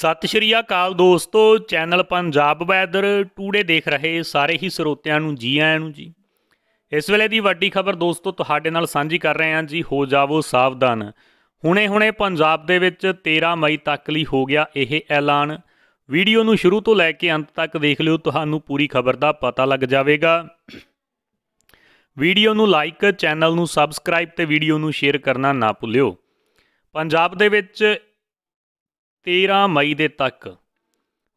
ਸਤਿ ਸ਼੍ਰੀ ਅਕਾਲ ਦੋਸਤੋ channel Punjab weather today ਦੇਖ ਰਹੇ ਸਾਰੇ ਹੀ ਸਰੋਤਿਆਂ ਨੂੰ ਜੀ ਆਇਆਂ ਨੂੰ ਜੀ ਇਸ ਵੇਲੇ ਦੀ ਵੱਡੀ ਖਬਰ ਦੋਸਤੋ ਤੁਹਾਡੇ ਨਾਲ ਸਾਂਝੀ ਕਰ ਰਹੇ ਹਾਂ ਜੀ ਹੋ ਜਾਵੋ ਸਾਵਧਾਨ ਹੁਣੇ-ਹੁਣੇ ਪੰਜਾਬ ਦੇ ਵਿੱਚ 13 ਮਈ ਤੱਕ ਲਈ ਹੋ ਗਿਆ ਇਹ ਐਲਾਨ ਵੀਡੀਓ ਨੂੰ ਸ਼ੁਰੂ ਤੋਂ ਲੈ ਕੇ ਅੰਤ ਤੱਕ ਦੇਖ ਲਿਓ ਤੁਹਾਨੂੰ ਪੂਰੀ ਖਬਰ ਦਾ ਪਤਾ ਲੱਗ ਜਾਵੇਗਾ ਵੀਡੀਓ ਨੂੰ ਲਾਈਕ ਚੈਨਲ ਨੂੰ ਸਬਸਕ੍ਰਾਈਬ ਤੇ ਵੀਡੀਓ ਨੂੰ ਸ਼ੇਅਰ ਕਰਨਾ ਨਾ ਭੁੱਲਿਓ ਪੰਜਾਬ ਦੇ ਵਿੱਚ 13 ਮਈ ਦੇ ਤੱਕ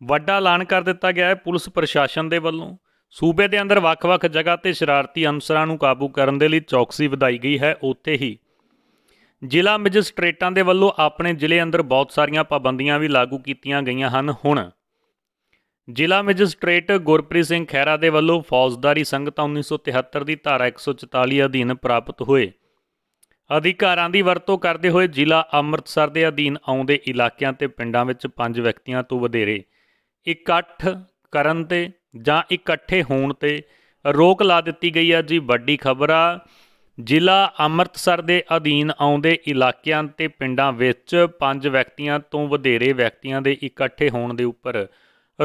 ਵੱਡਾ ਐਲਾਨ ਕਰ ਦਿੱਤਾ ਗਿਆ ਹੈ ਪੁਲਿਸ ਪ੍ਰਸ਼ਾਸਨ ਦੇ ਵੱਲੋਂ ਸੂਬੇ ਦੇ ਅੰਦਰ ਵੱਖ-ਵੱਖ ਜਗ੍ਹਾ ਤੇ ਸ਼ਰਾਰਤੀ ਅਨਸਰਾਂ ਨੂੰ ਕਾਬੂ ਕਰਨ ਦੇ ਲਈ ਚੌਕਸੀ ਵਧਾਈ ਗਈ ਹੈ ਉੱਥੇ ਹੀ ਜ਼ਿਲ੍ਹਾ ਮੈਜਿਸਟ੍ਰੇਟਾਂ ਦੇ ਵੱਲੋਂ ਆਪਣੇ ਜ਼ਿਲ੍ਹੇ ਅੰਦਰ ਬਹੁਤ ਸਾਰੀਆਂ ਪਾਬੰਦੀਆਂ ਵੀ ਲਾਗੂ ਕੀਤੀਆਂ ਗਈਆਂ ਹਨ ਹੁਣ ਜ਼ਿਲ੍ਹਾ ਮੈਜਿਸਟ੍ਰੇਟ ਗੁਰਪ੍ਰੀਤ ਸਿੰਘ ਖਹਿਰਾ ਦੇ ਵੱਲੋਂ ਫੌਜਦਾਰੀ ਸੰਗਤਾਂ 1973 ਦੀ ਧਾਰਾ 144 ਅਧੀਨ ਪ੍ਰਾਪਤ ਹੋਏ ਅਧਿਕਾਰਾਂ ਦੀ ਵਰਤੋਂ ਕਰਦੇ ਹੋਏ ਜ਼ਿਲ੍ਹਾ ਅੰਮ੍ਰਿਤਸਰ ਦੇ ਅਧੀਨ ਆਉਂਦੇ ਇਲਾਕਿਆਂ ਤੇ ਪਿੰਡਾਂ ਵਿੱਚ ਪੰਜ ਵਿਅਕਤੀਆਂ ਤੋਂ ਵਧੇਰੇ ਇਕੱਠ ਕਰਨ ਤੇ ਜਾਂ ਇਕੱਠੇ ਹੋਣ ਤੇ ਰੋਕ ਲਾ ਦਿੱਤੀ ਗਈ ਹੈ ਜੀ ਵੱਡੀ ਖਬਰ ਆ ਜ਼ਿਲ੍ਹਾ ਅੰਮ੍ਰਿਤਸਰ ਦੇ ਅਧੀਨ ਆਉਂਦੇ ਇਲਾਕਿਆਂ ਤੇ ਪਿੰਡਾਂ ਵਿੱਚ ਪੰਜ ਵਿਅਕਤੀਆਂ ਤੋਂ ਵਧੇਰੇ ਵਿਅਕਤੀਆਂ ਦੇ ਇਕੱਠੇ ਹੋਣ ਦੇ ਉੱਪਰ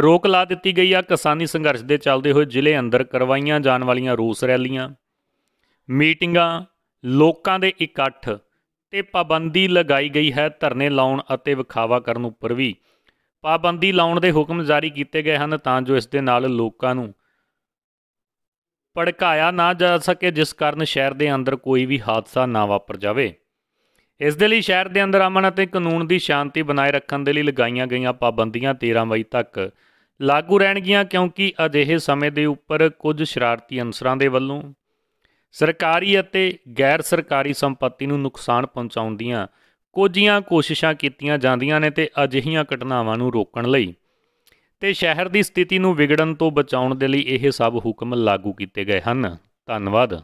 ਰੋਕ ਲਾ ਦਿੱਤੀ ਗਈ ਆ ਕਿਸਾਨੀ ਸੰਘਰਸ਼ ਦੇ ਚੱਲਦੇ ਹੋਏ ਜ਼ਿਲ੍ਹੇ ਅੰਦਰ ਕਰਵਾਈਆਂ ਜਾਣ ਵਾਲੀਆਂ ਰੋਸ ਰੈਲੀਆਂ ਮੀਟਿੰਗਾਂ ਲੋਕਾਂ ਦੇ ਇਕੱਠ ਤੇ ਪਾਬੰਦੀ ਲਗਾਈ ਗਈ ਹੈ ਧਰਨੇ ਲਾਉਣ ਅਤੇ ਵਿਖਾਵਾ ਕਰਨ ਉੱਪਰ ਵੀ ਪਾਬੰਦੀ ਲਾਉਣ ਦੇ ਹੁਕਮ ਜਾਰੀ ਕੀਤੇ ਗਏ ਹਨ ਤਾਂ ਜੋ ਇਸ ਦੇ ਨਾਲ ਲੋਕਾਂ ਨੂੰ ਪੜਕਾਇਆ ਨਾ ਜਾ ਸਕੇ ਜਿਸ ਕਾਰਨ ਸ਼ਹਿਰ ਦੇ ਅੰਦਰ ਕੋਈ ਵੀ ਹਾਦਸਾ ਨਾ ਵਾਪਰ ਜਾਵੇ ਇਸ ਦੇ ਲਈ ਸ਼ਹਿਰ ਦੇ ਅੰਦਰ ਅਮਨ ਅਤੇ ਕਾਨੂੰਨ ਦੀ ਸ਼ਾਂਤੀ ਬਣਾਏ ਰੱਖਣ ਦੇ ਲਈ ਲਗਾਈਆਂ ਗਈਆਂ ਪਾਬੰਦੀਆਂ 13 ਮਈ ਤੱਕ ਲਾਗੂ ਰਹਿਣਗੀਆਂ ਕਿਉਂਕਿ ਅਜਿਹੇ ਸਮੇਂ ਦੇ ਉੱਪਰ ਕੁਝ ਸ਼ਰਾਰਤੀ ਅਨਸਰਾਂ ਦੇ ਵੱਲੋਂ ਸਰਕਾਰੀ ਅਤੇ ਗੈਰ ਸਰਕਾਰੀ ਸੰਪਤੀ ਨੂੰ ਨੁਕਸਾਨ ਪਹੁੰਚਾਉਣ ਦੀਆਂ ਕੋਝੀਆਂ ਕੋਸ਼ਿਸ਼ਾਂ ਕੀਤੀਆਂ ਜਾਂਦੀਆਂ ਨੇ ਤੇ ਅਜਿਹੀਆਂ ਘਟਨਾਵਾਂ ਨੂੰ ਰੋਕਣ ਲਈ ਤੇ ਸ਼ਹਿਰ ਦੀ ਸਥਿਤੀ ਨੂੰ ਵਿਗੜਨ ਤੋਂ ਬਚਾਉਣ ਦੇ ਲਈ ਇਹ ਸਭ ਹੁਕਮ ਲਾਗੂ ਕੀਤੇ ਗਏ ਹਨ ਧੰਨਵਾਦ